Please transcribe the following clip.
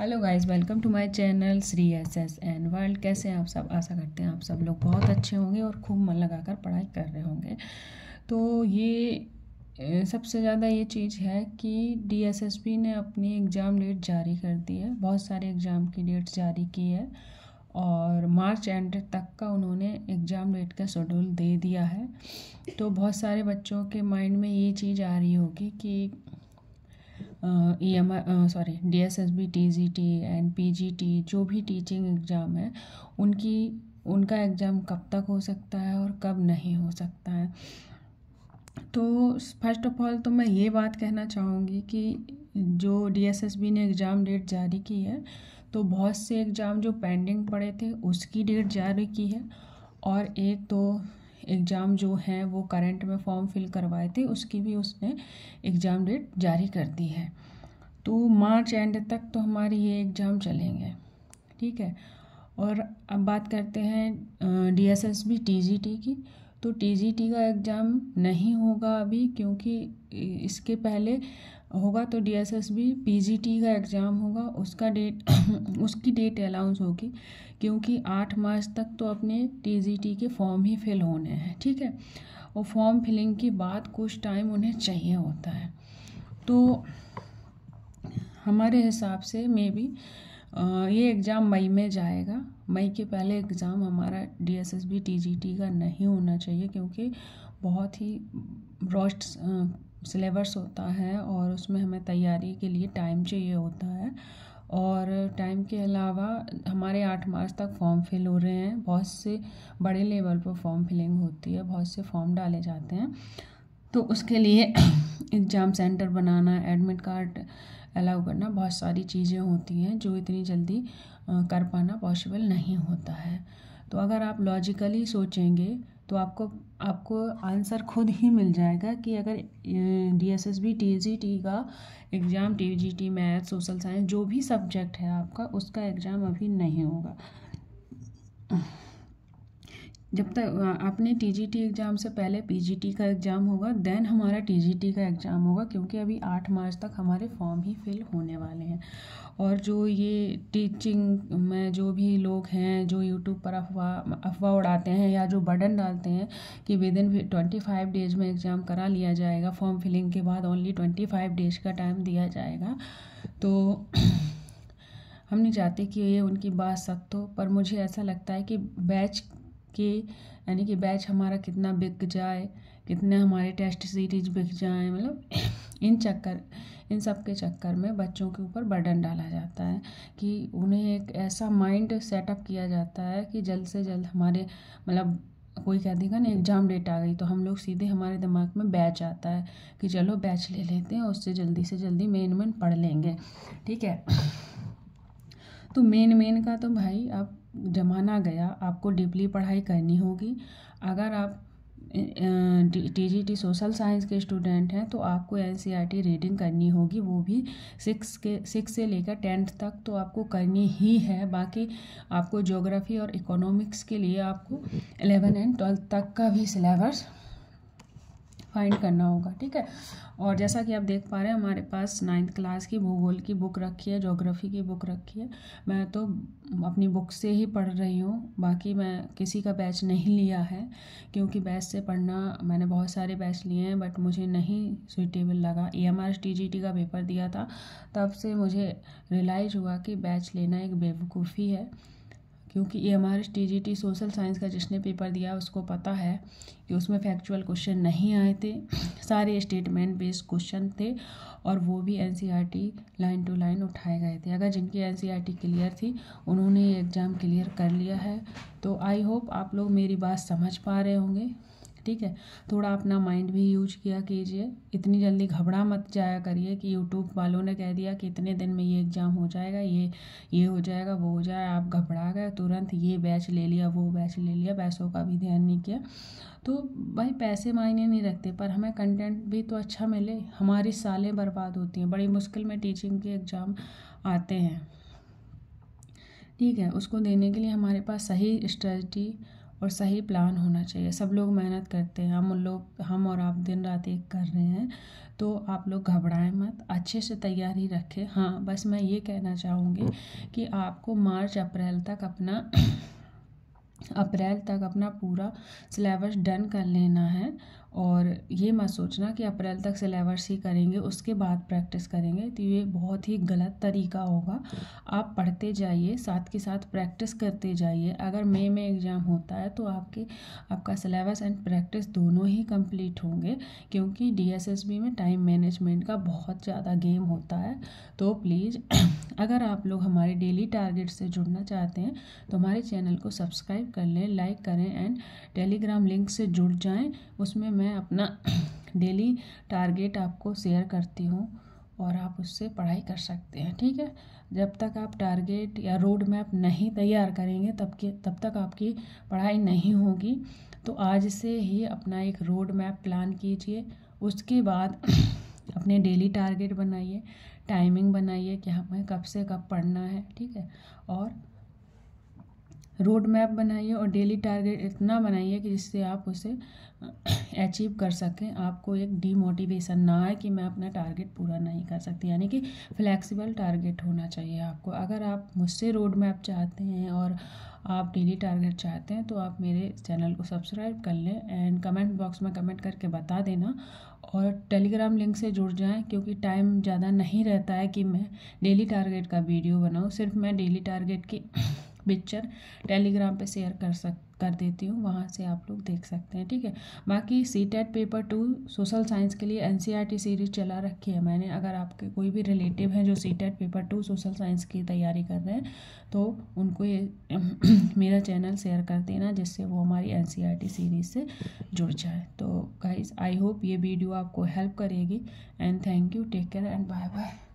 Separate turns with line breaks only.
hello guys welcome to my channel Shri S S N world कैसे आप सब आशा करते हैं आप सब लोग बहुत अच्छे होंगे और खूब मन लगाकर पढ़ाई कर रहे होंगे तो ये सबसे ज़्यादा ये चीज़ है कि डीएसएसपी ने अपनी एग्ज़ाम डेट जारी कर दी है बहुत सारे एग्ज़ाम की डेट्स जारी की है और मार्च एंड तक का उन्होंने एग्ज़ाम डेट का शेड्यूल दे दिया है तो बहुत सारे बच्चों के माइंड में ये चीज़ आ रही होगी कि E M sorry D S S B T G T and P G T जो भी टीचिंग एग्ज़ाम है उनकी उनका एग्ज़ाम कब तक हो सकता है और कब नहीं हो सकता है तो फर्स्ट ऑफ ऑल तो मैं ये बात कहना चाहूँगी कि जो डी एस एस बी ने एग्ज़ाम डेट जारी की है तो बहुत से एग्ज़ाम जो पेंडिंग पड़े थे उसकी डेट जारी की है और एक तो एग्ज़ाम जो है वो करंट में फॉर्म फिल करवाए थे उसकी भी उसने एग्ज़ाम डेट जारी कर दी है तो मार्च एंड तक तो हमारे ये एग्ज़ाम चलेंगे ठीक है और अब बात करते हैं D S S B T G T की तो टी जी टी का एग्ज़ाम नहीं होगा अभी क्योंकि इसके पहले होगा तो D S S B P G T का एग्ज़ाम होगा उसका डेट उसकी डेट अलाउंस होगी क्योंकि आठ मार्च तक तो अपने टी जी टी के फॉर्म ही फिल होने हैं ठीक है और फॉर्म फिलिंग के बाद कुछ टाइम उन्हें चाहिए होता है तो हमारे हिसाब से मे बी ये एग्ज़ाम मई में जाएगा मई के पहले एग्ज़ाम हमारा D S S B T G T का नहीं होना चाहिए क्योंकि बहुत ही रॉस्ट सिलेबस होता है और उसमें हमें तैयारी के लिए टाइम चाहिए होता है और टाइम के अलावा हमारे आठ मार्च तक फॉर्म फिल हो रहे हैं बहुत से बड़े लेवल पर फॉर्म फिलिंग होती है बहुत से फॉर्म डाले जाते हैं तो उसके लिए एग्ज़ाम सेंटर बनाना एडमिट कार्ड अलाउ करना बहुत सारी चीज़ें होती हैं जो इतनी जल्दी कर पाना पॉसिबल नहीं होता है तो अगर आप लॉजिकली सोचेंगे तो आपको आपको आंसर खुद ही मिल जाएगा कि अगर D S S B T G T का exam T G T math social science जो भी सब्जेक्ट है आपका उसका एग्ज़ाम अभी नहीं होगा जब तक आपने टीजीटी एग्ज़ाम से पहले पीजीटी का एग्ज़ाम होगा देन हमारा टीजीटी का एग्ज़ाम होगा क्योंकि अभी आठ मार्च तक हमारे फॉर्म ही फिल होने वाले हैं और जो ये टीचिंग में जो भी लोग हैं जो यूट्यूब पर अफवाह अफवाह उड़ाते हैं या जो बटन डालते हैं कि within twenty five days में एग्ज़ाम करा लिया जाएगा फॉर्म फिलिंग के बाद ओनली ट्वेंटी फाइव डेज का टाइम दिया जाएगा तो हम नहीं चाहते कि ये उनकी बात सत्य हो पर मुझे ऐसा लगता है कि बैच के यानी कि बैच हमारा कितना बिक जाए कितने हमारे टेस्ट सीरीज बिक जाए मतलब इन चक्कर इन सब के चक्कर में बच्चों के ऊपर बर्डन डाला जाता है कि उन्हें एक ऐसा माइंड सेटअप किया जाता है कि जल्द से जल्द हमारे मतलब कोई कह देगा ना एग्ज़ाम डेट आ गई तो हम लोग सीधे हमारे दिमाग में बैच आता है कि चलो बैच ले लेते हैं उससे जल्दी से जल्दी मेन मेन पढ़ लेंगे ठीक है तो मेन मेन का तो भाई आप जमाना गया आपको डीपली पढ़ाई करनी होगी अगर आप T G T social science के स्टूडेंट हैं तो आपको N C R T reading करनी होगी वो भी सिक्स के सिक्स से लेकर टेंथ तक तो आपको करनी ही है बाकी आपको ज्योग्राफी और इकोनॉमिक्स के लिए आपको एलेवन एंड ट्वेल्थ तक का भी सिलेबस फाइंड करना होगा ठीक है और जैसा कि आप देख पा रहे हैं हमारे पास नाइन्थ क्लास की भूगोल की बुक रखी है जोग्राफ़ी की बुक रखी है मैं तो अपनी बुक से ही पढ़ रही हूँ बाकी मैं किसी का बैच नहीं लिया है क्योंकि बैच से पढ़ना मैंने बहुत सारे बैच लिए हैं बट मुझे नहीं सुइटेबल लगा ई e एम का पेपर दिया था तब से मुझे रियलाइज हुआ कि बैच लेना एक बेवकूफ़ी है क्योंकि ये हमारे टी सोशल साइंस का जिसने पेपर दिया उसको पता है कि उसमें फैक्चुअल क्वेश्चन नहीं आए थे सारे स्टेटमेंट बेस्ड क्वेश्चन थे और वो भी टी लाइन टू लाइन उठाए गए थे अगर जिनकी टी क्लियर e थी उन्होंने ये एग्ज़ाम क्लियर कर लिया है तो आई होप आप लोग मेरी बात समझ पा रहे होंगे ठीक है थोड़ा अपना माइंड भी यूज किया कीजिए इतनी जल्दी घबरा मत जाया करिए कि यूट्यूब वालों ने कह दिया कि इतने दिन में ये एग्ज़ाम हो जाएगा ये ये हो जाएगा वो हो जाए आप घबरा गए तुरंत ये बैच ले लिया वो बैच ले लिया पैसों का भी ध्यान नहीं किया तो भाई पैसे मायने नहीं रखते पर हमें कंटेंट भी तो अच्छा मिले हमारी सालें बर्बाद होती हैं बड़ी मुश्किल में टीचिंग के एग्ज़ाम आते हैं ठीक है उसको देने के लिए हमारे पास सही स्ट्रेटी और सही प्लान होना चाहिए सब लोग मेहनत करते हैं हम लोग हम और आप दिन रात एक कर रहे हैं तो आप लोग घबराएं मत अच्छे से तैयारी रखें हाँ बस मैं ये कहना चाहूँगी कि आपको मार्च अप्रैल तक अपना अप्रैल तक अपना पूरा सिलेबस डन कर लेना है और ये मत सोचना कि अप्रैल तक सिलेबस ही करेंगे उसके बाद प्रैक्टिस करेंगे तो ये बहुत ही गलत तरीका होगा आप पढ़ते जाइए साथ के साथ प्रैक्टिस करते जाइए अगर मई में एग्ज़ाम होता है तो आपके आपका सिलेबस एंड प्रैक्टिस दोनों ही कंप्लीट होंगे क्योंकि डीएसएसबी में टाइम मैनेजमेंट का बहुत ज़्यादा गेम होता है तो प्लीज़ अगर आप लोग हमारे डेली टारगेट से जुड़ना चाहते हैं तो हमारे चैनल को सब्सक्राइब कर लें लाइक करें एंड टेलीग्राम लिंक से जुड़ जाएँ उसमें मैं मैं अपना डेली टारगेट आपको शेयर करती हूँ और आप उससे पढ़ाई कर सकते हैं ठीक है जब तक आप टारगेट या रोड मैप नहीं तैयार करेंगे तब के तब तक आपकी पढ़ाई नहीं होगी तो आज से ही अपना एक रोड मैप प्लान कीजिए उसके बाद अपने डेली टारगेट बनाइए टाइमिंग बनाइए कि हमें कब से कब पढ़ना है ठीक है और रोड मैप बनाइए और डेली टारगेट इतना बनाइए कि जिससे आप उसे अचीव कर सकें आपको एक डीमोटिवेशन ना आए कि मैं अपना टारगेट पूरा नहीं कर सकती यानी कि फ्लेक्सिबल टारगेट होना चाहिए आपको अगर आप मुझसे रोड मैप चाहते हैं और आप डेली टारगेट चाहते हैं तो आप मेरे चैनल को सब्सक्राइब कर लें एंड कमेंट बॉक्स में कमेंट करके बता देना और टेलीग्राम लिंक से जुड़ जाएं क्योंकि टाइम ज़्यादा नहीं रहता है कि मैं डेली टारगेट का वीडियो बनाऊँ सिर्फ मैं डेली टारगेट की पिक्चर टेलीग्राम पे शेयर कर सक कर देती हूँ वहाँ से आप लोग देख सकते हैं ठीक है बाकी C TET paper two social science के लिए एन सीरीज e चला रखी है मैंने अगर आपके कोई भी रिलेटिव हैं जो C TET paper two social science की तैयारी कर रहे हैं तो उनको ये मेरा चैनल शेयर कर देना जिससे वो हमारी एन सीरीज e से जुड़ जाए तो गाइज आई होप ये वीडियो आपको हेल्प करेगी and thank you take care and bye bye